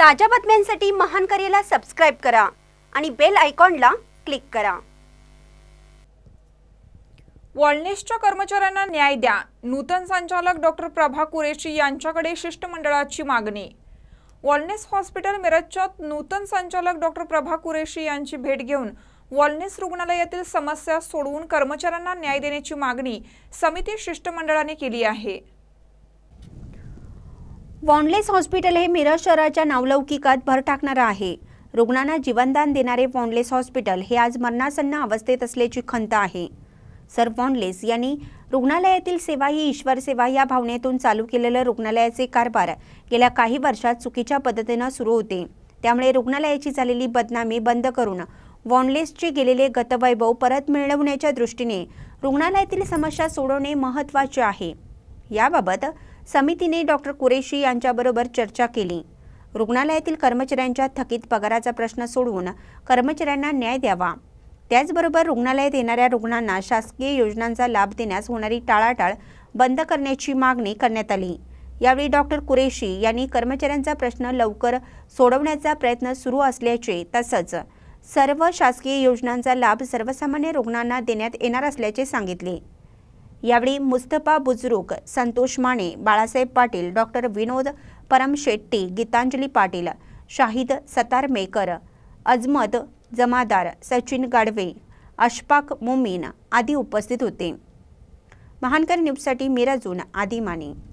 ताज्या बातम्यांसाठी महान करेला सबस्क्राईब करा आणि बेल आयकॉनला क्लिक करा वॉलनेसच्या कर्मचाऱ्यांना न्याय द्या नूतन संचालक डॉक्टर प्रभा कुरेशी यांच्याकडे शिष्टमंडळाची मागणी वॉलनेस हॉस्पिटल मिरजच्या नूतन संचालक डॉक्टर प्रभा कुरेशी यांची भेट घेऊन वॉलनेस रुग्णालयातील समस्या सोडवून कर्मचाऱ्यांना न्याय देण्याची मागणी समिती शिष्टमंडळाने केली आहे वॉनलेस हॉस्पिटल हे मिरज शहराच्या नावलौकिकात भर टाकणारं आहे रुग्णांना जीवनदान देणारे वॉनलेस हॉस्पिटल हे आज मरणासन्न अवस्थेत असल्याची खंत आहे सर वॉनलेस यांनी रुग्णालयातील सेवा ही ईश्वर सेवा या भावनेतून चालू केलेलं रुग्णालयाचे कारभार गेल्या काही वर्षात चुकीच्या पद्धतीनं सुरू होते त्यामुळे रुग्णालयाची झालेली बदनामी बंद करून वॉनलेसचे गेलेले गतवैभव परत मिळवण्याच्या दृष्टीने रुग्णालयातील समस्या सोडवणे महत्त्वाचे आहे याबाबत समितीने डॉक्टर कुरेशी यांच्याबरोबर चर्चा केली रुग्णालयातील कर्मचाऱ्यांच्या थकीत पगाराचा प्रश्न सोडवून कर्मचाऱ्यांना न्याय द्यावा त्याचबरोबर रुग्णालयात येणाऱ्या रुग्णांना शासकीय योजनांचा लाभ देण्यास होणारी टाळाटाळ बंद करण्याची मागणी करण्यात आली यावेळी डॉक्टर कुरेशी यांनी कर्मचाऱ्यांचा प्रश्न लवकर सोडवण्याचा प्रयत्न सुरू असल्याचे तसंच सर्व शासकीय योजनांचा लाभ सर्वसामान्य रुग्णांना देण्यात येणार असल्याचे सांगितले यावेळी मुस्तफा बुजरुक संतोष माने बाळासाहेब पाटील डॉक्टर विनोद परमशेट्टी शेट्टी गीतांजली पाटील शाहिद सतारमेकर अजमत जमादार सचिन गाडवे अशफाक मुमीन आदी उपस्थित होते महानकर न्यूजसाठी जून आदी माने